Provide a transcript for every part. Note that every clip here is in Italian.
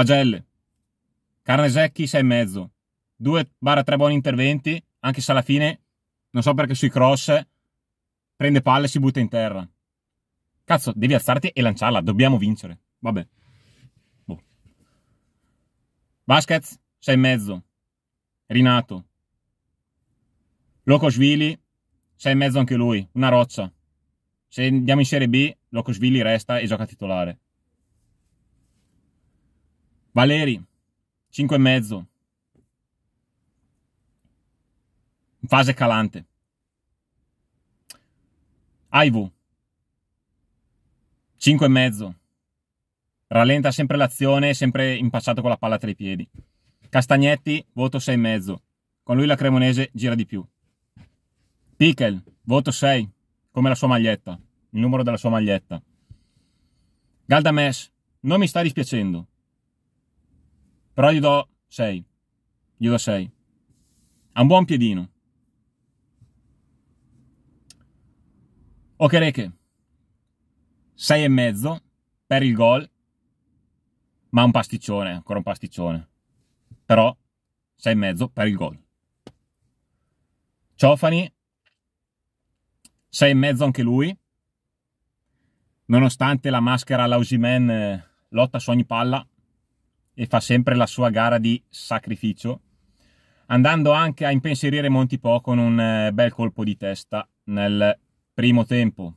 pagelle, carne secchi 6 e 6,5, 2-3 buoni interventi, anche se alla fine, non so perché sui cross, prende palle e si butta in terra. Cazzo, devi alzarti e lanciarla, dobbiamo vincere. Vabbè. Boh. e mezzo. Rinato. Locosvili, mezzo anche lui, una roccia. Se andiamo in Serie B, Locosvili resta e gioca titolare. Valeri, 5,5. In fase calante. Aivu, 5,5. Rallenta sempre l'azione, sempre impacciato con la palla tra i piedi. Castagnetti, voto 6,5. Con lui la Cremonese gira di più. Pichel, voto 6, come la sua maglietta, il numero della sua maglietta. Galdames, non mi sta dispiacendo. Però gli do 6. Gli do 6. Ha un buon piedino. 6 e mezzo per il gol. Ma un pasticcione, ancora un pasticcione. Però 6 e mezzo per il gol. Ciofani. 6 e mezzo anche lui. Nonostante la maschera Lausimen eh, lotta su ogni palla, e fa sempre la sua gara di sacrificio, andando anche a impensierire Monti Po con un eh, bel colpo di testa nel primo tempo.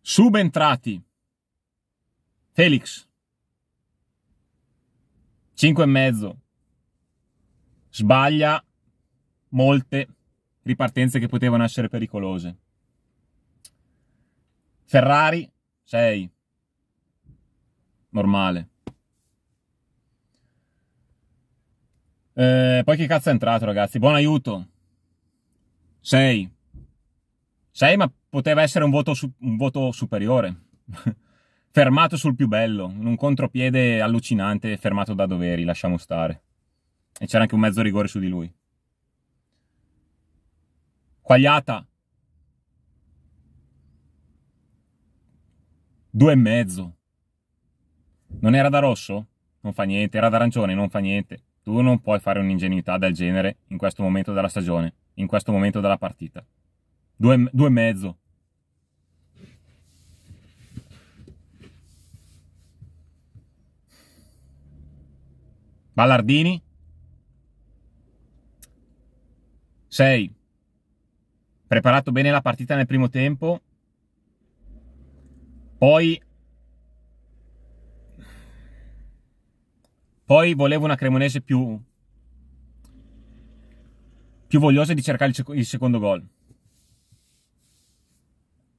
Subentrati. Felix. 5 e mezzo. Sbaglia molte ripartenze che potevano essere pericolose. Ferrari 6 normale. Eh, poi che cazzo è entrato, ragazzi? Buon aiuto. 6. 6, ma poteva essere un voto, un voto superiore. fermato sul più bello, in un contropiede allucinante, fermato da doveri, lasciamo stare. E c'era anche un mezzo rigore su di lui. Quagliata. Due e mezzo. Non era da rosso? Non fa niente, era d'arancione, non fa niente. Tu non puoi fare un'ingenuità del genere in questo momento della stagione, in questo momento della partita. Due, due e mezzo. Ballardini? Sei. Preparato bene la partita nel primo tempo, poi Poi volevo una Cremonese più, più vogliosa di cercare il, il secondo gol.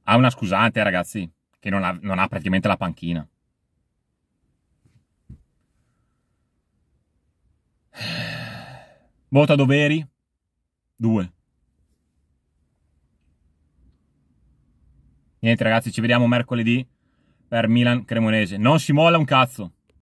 Ha una scusante, eh, ragazzi, che non ha, non ha praticamente la panchina. Voto a doveri? Due. Niente ragazzi, ci vediamo mercoledì per Milan Cremonese. Non si molla un cazzo.